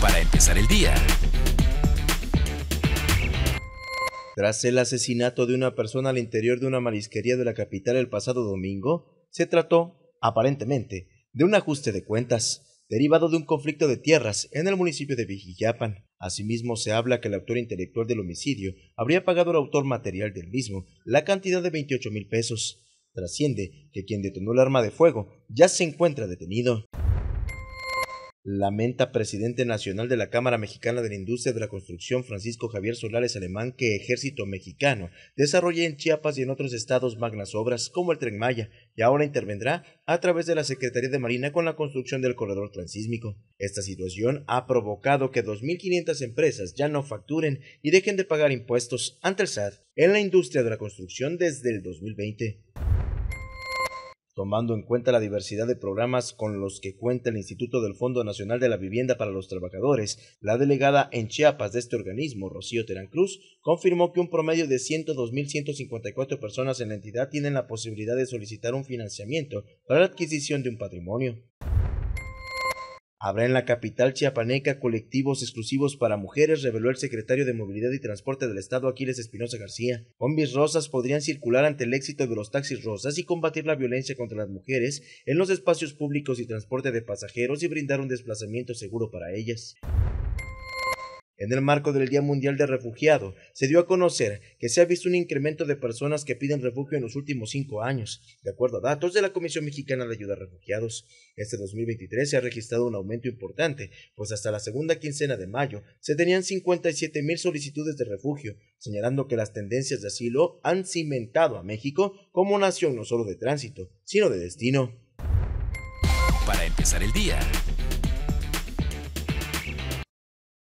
para empezar el día. Tras el asesinato de una persona al interior de una marisquería de la capital el pasado domingo, se trató, aparentemente, de un ajuste de cuentas, derivado de un conflicto de tierras en el municipio de Vigillapan. Asimismo, se habla que el autor intelectual del homicidio habría pagado al autor material del mismo la cantidad de 28 mil pesos. Trasciende que quien detonó el arma de fuego ya se encuentra detenido lamenta presidente nacional de la Cámara Mexicana de la Industria de la Construcción, Francisco Javier Solares Alemán, que Ejército Mexicano desarrolle en Chiapas y en otros estados magnas obras como el Tren Maya y ahora intervendrá a través de la Secretaría de Marina con la construcción del corredor transísmico. Esta situación ha provocado que 2.500 empresas ya no facturen y dejen de pagar impuestos ante el SAT en la industria de la construcción desde el 2020 tomando en cuenta la diversidad de programas con los que cuenta el Instituto del Fondo Nacional de la Vivienda para los Trabajadores, la delegada en Chiapas de este organismo, Rocío Terán Cruz, confirmó que un promedio de 102.154 personas en la entidad tienen la posibilidad de solicitar un financiamiento para la adquisición de un patrimonio. Habrá en la capital chiapaneca colectivos exclusivos para mujeres, reveló el secretario de Movilidad y Transporte del Estado Aquiles Espinosa García. Combis rosas podrían circular ante el éxito de los taxis rosas y combatir la violencia contra las mujeres en los espacios públicos y transporte de pasajeros y brindar un desplazamiento seguro para ellas. En el marco del Día Mundial de Refugiados, se dio a conocer que se ha visto un incremento de personas que piden refugio en los últimos cinco años, de acuerdo a datos de la Comisión Mexicana de Ayuda a Refugiados. Este 2023 se ha registrado un aumento importante, pues hasta la segunda quincena de mayo se tenían 57 mil solicitudes de refugio, señalando que las tendencias de asilo han cimentado a México como nación no solo de tránsito, sino de destino. Para empezar el día,